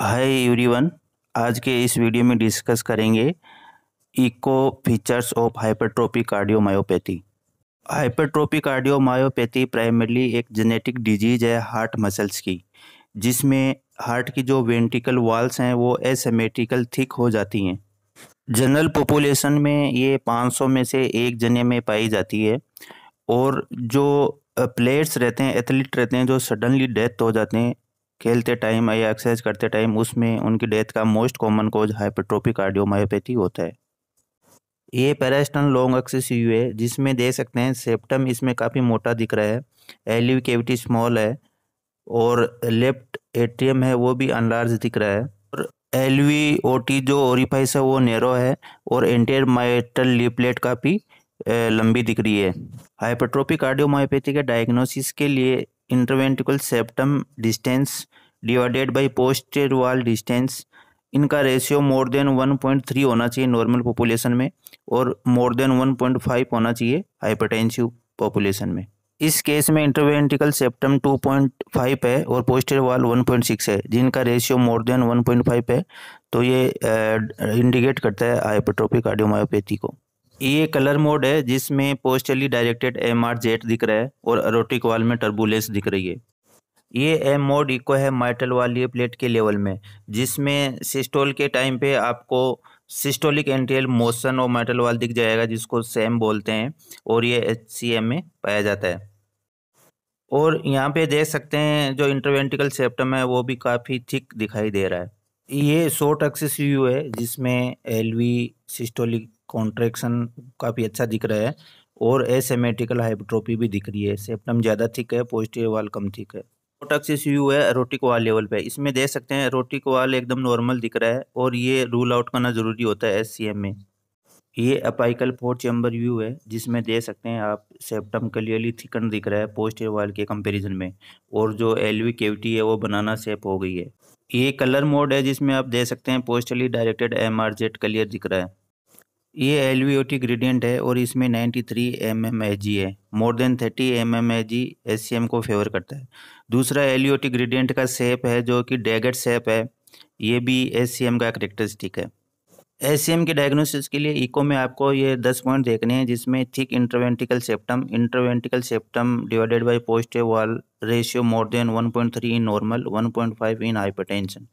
hi everyone आज के इस वीडियो में डिस्कस करेंगे echo features of hypertrophic cardiomyopathy hypertrophic cardiomyopathy primarily एक जेनेटिक डिजीज है हार्ट मसल्स की जिसमें हार्ट की जो वेंटिकल वॉल्स हैं वो एसेमेट्रिकल थिक हो जाती हैं जनरल पॉपुलेशन में ये 500 में से एक जने में पाई जाती है और जो प्लेयर्स रहते हैं एथलीट रहते हैं जो सडनली डेथ हो जाते हैं खेलते टाइम या एक्सरसाइज करते टाइम उसमें उनकी डेथ का most common cause hypertrophic cardiomyopathy होता है ये पैरास्टन लॉन्ग एक्सिस यू है जिसमें देख सकते हैं सेप्टम इसमें काफ़ी मोटा दिख रहा है एलिव केविटी स्मॉल है और लेफ्ट एट्रियम है वो भी अनलार्ज दिख रहा है और ओ टी जो ओरिफाइस है वो नेरो है और एंटेर माइटल लिपलेट काफ़ी लंबी दिख रही है हाइपरट्रोपिक कार्डियोमायोपैथी के डायग्नोसिस के लिए interventricular septum distance divided by posterior wall distance इनका रेशियो मोर देन 1.3 होना चाहिए नॉर्मल पॉपुलेशन में और मोर देन 1.5 होना चाहिए हाइपरटेंसिव पॉपुलेशन में इस केस में इंटरवेंटिकल सेप्टम 2.5 है और पोस्टर वाल 1.6 है जिनका रेशियो मोर देन 1.5 है तो ये इंडिकेट करता है हाइपरट्रोपिक कार्डियोमायोपैथी को ये कलर मोड है जिसमें posteriorly directed M R jet दिख रहा है और अरोटिक वाल में टर्बुलेंस दिख रही है ये एम मोड इको है माइटल वाली प्लेट के लेवल में जिसमें सिस्टोल के टाइम पे आपको सिस्टोलिक एंट्रियल मोशन और माइटल वाल दिख जाएगा जिसको सेम बोलते हैं और ये एच सी एम में पाया जाता है और यहाँ पे देख सकते हैं जो इंटरवेंटिकल सेप्टम है वो भी काफ़ी थिक दिखाई दे रहा है ये शॉर्ट एक्सिस व्यू है जिसमें एल वी सिस्टोलिक कॉन्ट्रेक्शन काफ़ी अच्छा दिख रहा है और एसेमेटिकल हाइपट्रोपी भी दिख रही है सेप्टम ज़्यादा थिक है पॉजिटिव वाल कम थिक है टॉक्सिस यू है एरोटिक वाल लेवल पे इसमें देख सकते हैं एरोटिक वाल एकदम नॉर्मल दिख रहा है और ये रूल आउट करना ज़रूरी होता है एस में ये अपाइकल फोर चैम्बर व्यू है जिसमें देख सकते हैं आप सेप्टम क्लियरली थिकन दिख रहा है पोस्टर वाल के कंपेरिजन में और जो एलवी केविटी है वो बनाना सेप हो गई है ये कलर मोड है जिसमें आप देख सकते हैं posteriorly directed M R jet clear दिख रहा है ये एल ग्रेडियंट है और इसमें 93 three M M H G है more than 30 M M H G S C M को फेवर करता है दूसरा एल ग्रेडियंट का सेप है जो कि डेगेट सेप है ये भी एस सी एम का करेक्टरिस्टिक है एस सी एम के डायग्नोसिस के लिए इको में आपको ये दस पॉइंट देखने हैं जिसमें thick interventricular septum interventricular septum divided by post wall ratio more than 1.3 in normal 1.5 in hypertension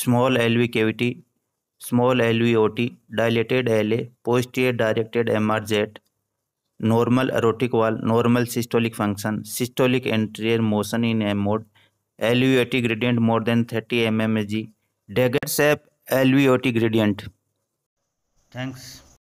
small L V cavity small T dilated L A posterior directed M R jet normal aortic valve normal systolic function systolic anterior motion in M mode T gradient more than thirty M M G dagger सेप T gradient thanks